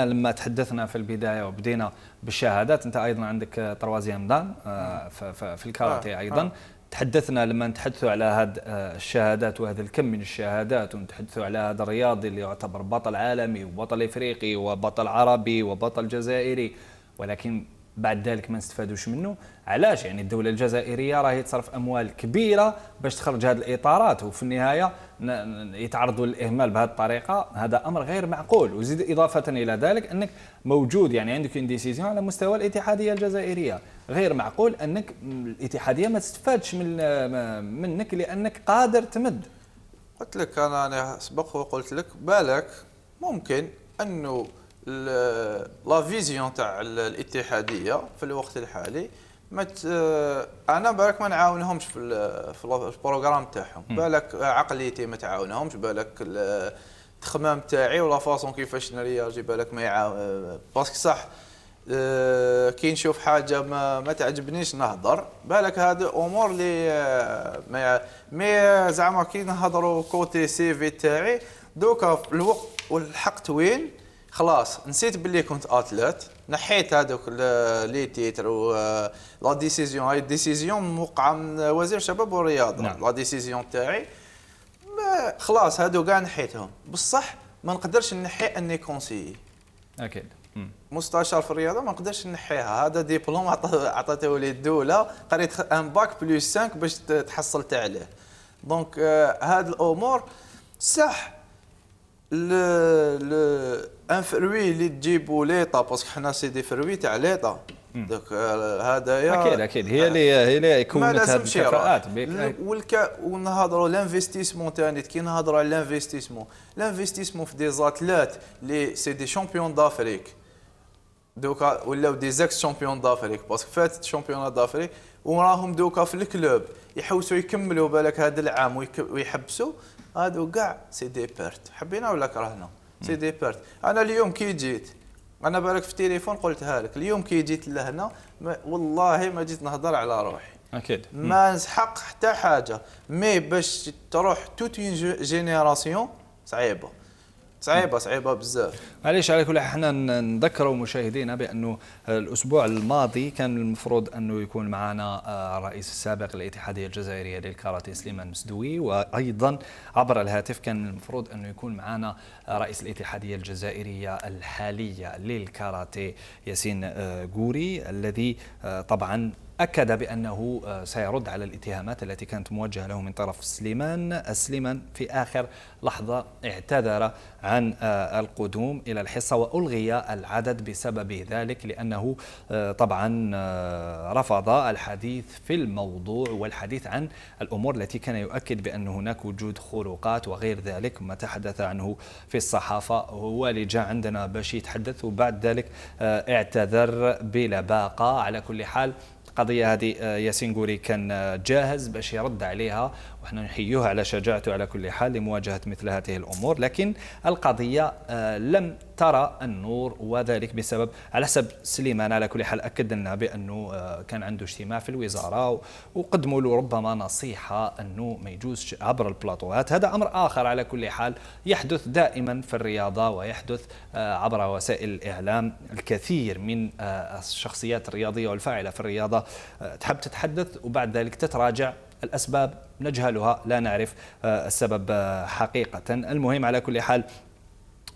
لما تحدثنا في البدايه وبدينا بالشهادات انت ايضا عندك طروازيام دان آه، في الكاراتيه آه، ايضا آه. تحدثنا لما نتحدثوا على هذه الشهادات وهذا الكم من الشهادات ونتحدثوا على هذا الرياضي اللي يعتبر بطل عالمي وبطل افريقي وبطل عربي وبطل جزائري ولكن بعد ذلك ما نستفادوش منه علاش يعني الدوله الجزائريه راهي تصرف اموال كبيره باش تخرج هذه الاطارات وفي النهايه يتعرضوا للاهمال بهذه الطريقه هذا امر غير معقول وزيد اضافه الى ذلك انك موجود يعني عندك اون ديسيزيون على مستوى الاتحاديه الجزائريه غير معقول انك الاتحاديه ما تستفادش من منك لانك قادر تمد قلت لك انا انا سبق وقلت لك بالك ممكن انه لا فيزيون تاع الاتحاديه في الوقت الحالي مت انا بالك ما نعاونهمش في في البروغرام تاعهم بالك عقليتي ما تعاونهمش بالك التخمام تاعي ولا فاصون كيفاش نرياجي بالك ما يعاون باسكو صح آه، كي نشوف حاجه ما, ما تعجبنيش نهضر بالك هذا امور اللي آه، ما مي زعما كي نهضروا كوتي سي في تاعي دوكا الوقت والحق توين خلاص نسيت باللي كنت اتليت نحيت هذوك لي تيتر و آه، لا ديسيزيون هاي ديسيزيون موقعه من وزير الشباب والرياضه نعم. لا ديسيزيون تاعي خلاص هادو كاع نحيتهم بصح ما نقدرش نحي اني كونسيي اكيد مستشار في الرياضه ما نقدرش نحيها هذا ديبلوم عطاته لي الدوله قريت ان باك بلوس 5 باش تحصلت عليه آه، دونك هاد الامور صح ان فروي اللي تجيبو ليطا باسكو حنا سي دي فروي تاع ليطا دوك آه، هذايا اكيد اكيد هي اللي هي اللي كونت هذه الكفاءات والك ونهضروا لانفستيسمون تاني كي نهضروا على لانفستيسمون لانفستيسمون في دي زاتلات لي سي دي شامبيون دافريك دوكا ولاو دي زاكس شامبيون دافريك باسكو فاتت شامبيون دافريك وراهم دوكا في الكلوب يحوسوا يكملوا بالك هذا العام ويحبسوا هادو كاع سي دي بيرت حبينا ولا كرهنا سي دي بيرت انا اليوم كي جيت انا بالك في التليفون قلتها لك اليوم كي جيت لهنا والله ما جيت نهضر على روحي اكيد ما نسحق حتى حاجه مي باش تروح توت جينيراسيون صعيبه صعيبه صعيبه بزاف معليش على كل حنا نذكروا مشاهدينا بانه الاسبوع الماضي كان المفروض انه يكون معنا آه، الرئيس السابق للاتحاديه الجزائريه للكاراتيه سليمان مسدوي وايضا عبر الهاتف كان المفروض انه يكون معنا آه، رئيس الاتحاديه الجزائريه الحاليه للكاراتيه ياسين آه، غوري الذي طبعا أكد بأنه آه، سيرد على الاتهامات التي كانت موجهة له من طرف سليمان سليمان في آخر لحظة اعتذر عن آه، القدوم إلى الحصة وألغي العدد بسبب ذلك لأنه آه، طبعا رفض الحديث في الموضوع والحديث عن الأمور التي كان يؤكد بأن هناك وجود خروقات وغير ذلك ما تحدث عنه في الصحافة هو اللي جاء عندنا باش يتحدث وبعد ذلك اعتذر بلباقة على كل حال القضيه هذه آه، ياسين قوري كان آه، جاهز باش يرد عليها وحنا نحيوه على شجاعته على كل حال لمواجهه مثل هذه الامور لكن القضيه آه، لم ترى النور وذلك بسبب على حسب سليمان على كل حال اكد لنا بانه آه، كان عنده اجتماع في الوزاره وقدموا له ربما نصيحه انه ما يجوزش عبر البلاطوهات هذا امر اخر على كل حال يحدث دائما في الرياضه ويحدث آه، عبر وسائل الاعلام الكثير من آه، الشخصيات الرياضيه والفاعله في الرياضه تحب تتحدث وبعد ذلك تتراجع الأسباب نجهلها لا نعرف السبب حقيقة المهم على كل حال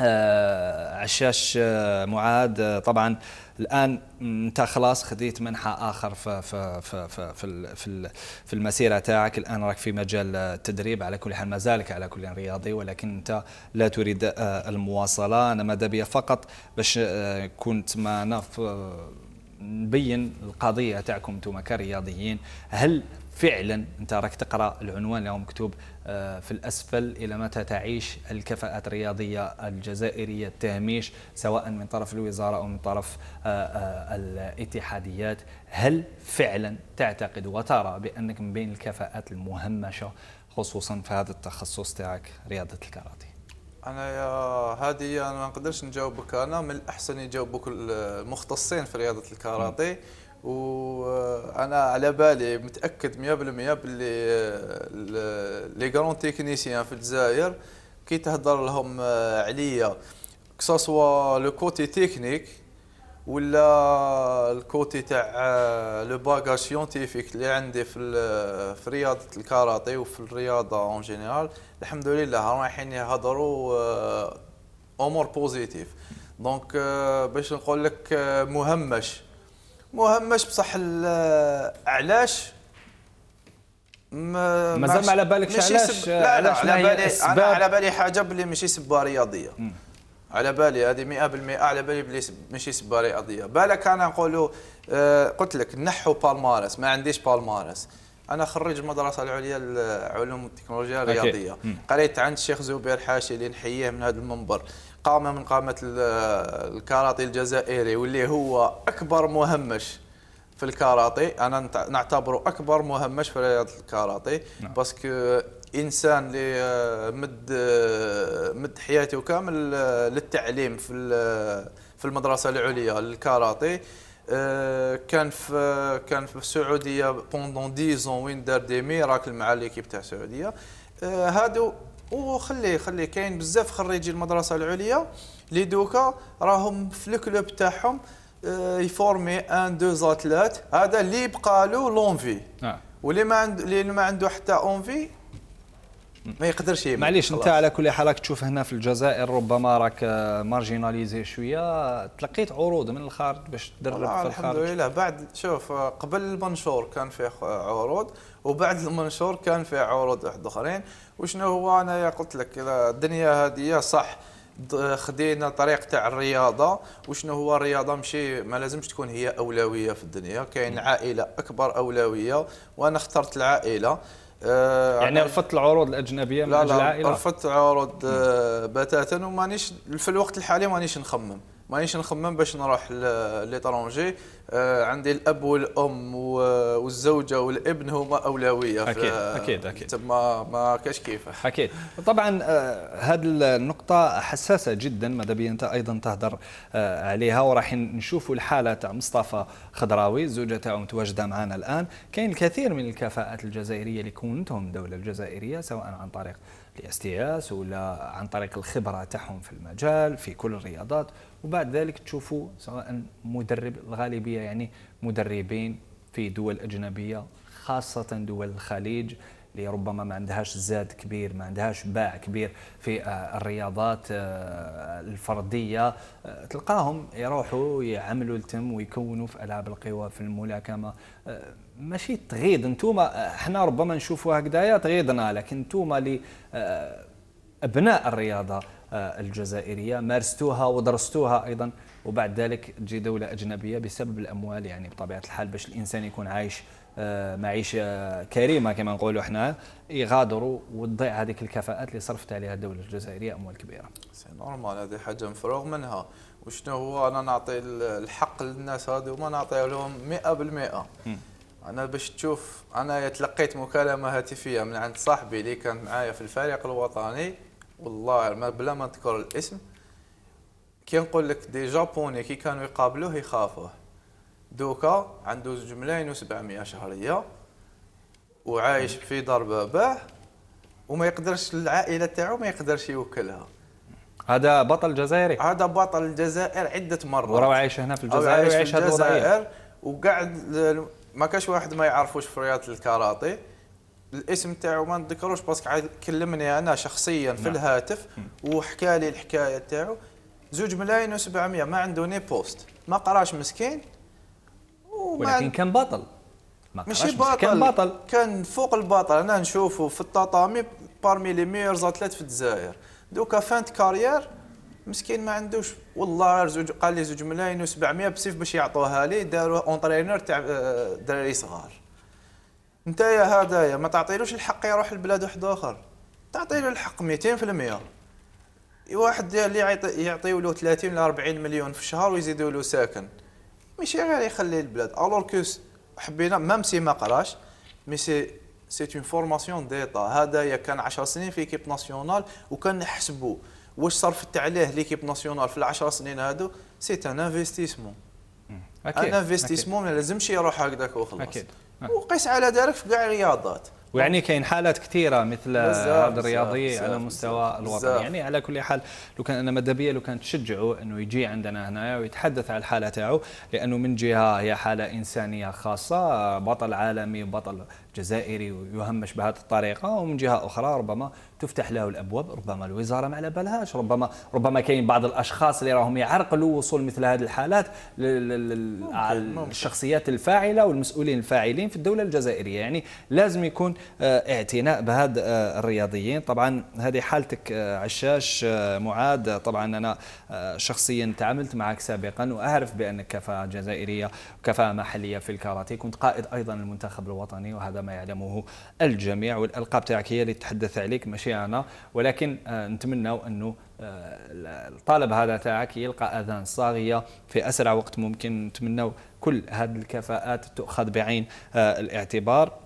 آه، عشاش آه، معاد آه، طبعا الان انت خلاص خذيت منحى اخر في في في في في, في المسيره تاعك الان راك في مجال التدريب على كل حال مازالك على كل رياضي ولكن انت لا تريد المواصله انا ماذا بيا فقط باش كنت معنا نبين القضيه تاعكم انتم كرياضيين هل فعلا انت راك تقرا العنوان اللي هو مكتوب آه، في الاسفل الى متى تعيش الكفاءات الرياضيه الجزائريه التهميش سواء من طرف الوزاره او من طرف آه، آه، الاتحاديات هل فعلا تعتقد وترى بانك من بين الكفاءات المهمشه خصوصا في هذا التخصص تاعك رياضه الكاراتيه انا يا هذه انا ما نقدرش نجاوبك انا من الاحسن يجاوبك المختصين في رياضه الكاراتي وانا على بالي متاكد 100% باللي آه، لي غران تكنيسيان في الجزائر كي تهضر لهم آه، عليا كساسوا لو كوتي تكنيك ولا الكوتي تاع لو باجاج سيونتيفيك اللي عندي في آه، في رياضه الكاراتي وفي الرياضه اون جينيرال الحمد لله رايحين يهضروا امور بوزيتيف دونك باش نقول لك مهمش مهمش بصح علاش ما مازال ما على بالك علاش لا لا على بالي انا على بالي حاجه بلي ماشي سبه رياضيه مم. على بالي هذه 100% على بالي بلي ماشي سبه رياضيه بالك انا نقولوا آه قلت لك نحو بالمارس ما عنديش بالمارس انا خريج المدرسه العليا للعلوم والتكنولوجيا الرياضيه قريت عند الشيخ زبير حاشي اللي نحييه من هذا المنبر قامه من قامه الكاراتي الجزائري واللي هو اكبر مهمش في الكاراتي انا نعتبره اكبر مهمش في رياضه الكاراتي نعم. باسكو انسان اللي آه، مد آه، مد حياته كامل آه، للتعليم في في المدرسه العليا للكاراتي كان في كان في السعوديه بوندون 10 وين دار دي ميراكل مع ليكيب تاع السعوديه هادو وخلي خليه كاين بزاف خريجي المدرسه العليا لي دوكا راهم في الكلوب تاعهم آه، يفورمي ان دو زاتلات هذا اللي بقالو لونفي آه. واللي ما عنده اللي ما عنده حتى اونفي ما يقدرش معليش انت على كل حال راك تشوف هنا في الجزائر ربما راك آه، مارجيناليزي شويه تلقيت عروض من الخارج باش تدرب في آه، الخارج الحمد لله بعد شوف آه، قبل المنشور كان فيه عروض وبعد المنشور كان فيه عروض واحد اخرين وشنو هو انا قلت لك الدنيا هذه صح خدينا طريق تاع الرياضه وشنو هو الرياضه ماشي ما لازمش تكون هي اولويه في الدنيا كاين عائله اكبر اولويه وانا اخترت العائله آه، يعني رفضت العروض الاجنبيه من لا اجل لا العائله رفضت عروض آه، بتاتا ومانيش في الوقت الحالي مانيش نخمم مانيش نخمم باش نروح ليترونجي آه، عندي الاب والام والزوجه والابن هما اولويه اكيد اكيد اكيد تما ما كاش كيف اكيد طبعا هذه آه، النقطه حساسه جدا ماذا بيا انت ايضا تهدر آه، عليها وراح نشوفوا الحاله تاع مصطفى خضراوي الزوجه تاعو متواجده معنا الان كاين الكثير من الكفاءات الجزائريه اللي كونتهم الدوله الجزائريه سواء عن طريق الاس تي اس ولا عن طريق الخبره تاعهم في المجال في كل الرياضات وبعد ذلك تشوفوا سواء مدرب الغالبيه يعني مدربين في دول اجنبيه خاصه دول الخليج اللي ربما ما عندهاش زاد كبير ما عندهاش باع كبير في آه، الرياضات آه، الفرديه آه، تلقاهم يروحوا يعملوا التم ويكونوا في العاب القوى في الملاكمه ماشي تغيض انتوما احنا ربما نشوفوا هكذايا تغيضنا لكن انتوما اللي ابناء الرياضه الجزائريه مارستوها ودرستوها ايضا وبعد ذلك تجي دوله اجنبيه بسبب الاموال يعني بطبيعه الحال باش الانسان يكون عايش آه، معيشه كريمه كما نقولوا احنا يغادروا وتضيع هذيك الكفاءات اللي صرفت عليها الدوله الجزائريه اموال كبيره. سي نورمال هذه حاجه مفروغ منها وشنو هو انا نعطي الحق للناس هذه وما نعطي لهم 100% انا باش تشوف انا تلقيت مكالمه هاتفيه من عند صاحبي اللي كان معايا في الفريق الوطني والله ما بلا ما نذكر الاسم كي نقول لك دي جابوني كي كانوا يقابلوه يخافوه دوكا عنده زوج ملايين و700 شهريه وعايش في دار باباه وما يقدرش العائله تاعو ما يقدرش يوكلها هذا بطل جزائري هذا بطل الجزائر عده مرات وراه عايش هنا في الجزائر ويعيش في الجزائر وقاعد ما كاش واحد ما يعرفوش في رياضه الكاراتي الاسم تاعو ما نذكروش باسكو كلمني انا شخصيا في نعم. الهاتف وحكى لي الحكايه تاعو زوج ملايين و700 ما عنده ني بوست ما قراش مسكين ولكن كان بطل ما ماشي بطل كان بطل كان فوق البطل انا نشوفه في التطامي بارمي لي ميور زاتليت في الجزائر دوكا فانت كارير مسكين ما عندوش والله زوج قال لي زوج ملايين و700 بسيف باش يعطوها لي داروا اونترينور تاع آه، دراري صغار انت يا هذايا ما تعطيلوش الحق يروح لبلاد واحد اخر تعطيله الحق 200% واحد اللي يعطيولو له 30 ل 40 مليون في الشهر ويزيدوا له ساكن ماشي غير يخلي البلاد الوغ كو حبينا ميم سي ما قراش مي سي سي اون فورماسيون ديتا هذايا كان 10 سنين في كيب ناسيونال وكان نحسبوا واش صرفت عليه ليكيب ناسيونال في العشر سنين هادو سي ان انفستيسمون ان انفستيسمون ما لازمش يروح هكذاك وخلاص وقيس على ذلك في كاع الرياضات ويعني كاين حالات كثيره مثل هذا الرياضي على مستوى الوطن يعني على كل حال لو كان انا مدبيه لو كان تشجعوا انه يجي عندنا هنايا ويتحدث على الحاله تاعو لانه من جهه هي حاله انسانيه خاصه بطل عالمي بطل جزائري ويهمش بهذه الطريقه ومن جهه اخرى ربما تفتح له الابواب ربما الوزاره ما على بالهاش ربما ربما كاين بعض الاشخاص اللي راهم يعرقلوا وصول مثل هذه الحالات للشخصيات الفاعله والمسؤولين الفاعلين في الدوله الجزائريه يعني لازم يكون آه، اعتناء بهذا آه، الرياضيين طبعا هذه حالتك آه، عشاش معاد طبعا انا شخصيا تعاملت معك سابقا واعرف بانك كفاءه جزائريه وكفاءه محليه في الكاراتيه كنت قائد ايضا المنتخب الوطني وهذا كما يعلمه الجميع والالقاب تاعك هي اللي تتحدث عليك ماشي انا ولكن آه، نتمنى انه آه، الطالب هذا تاعك يلقى اذان صاغيه في اسرع وقت ممكن نتمنى كل هذه الكفاءات تؤخذ بعين آه، الاعتبار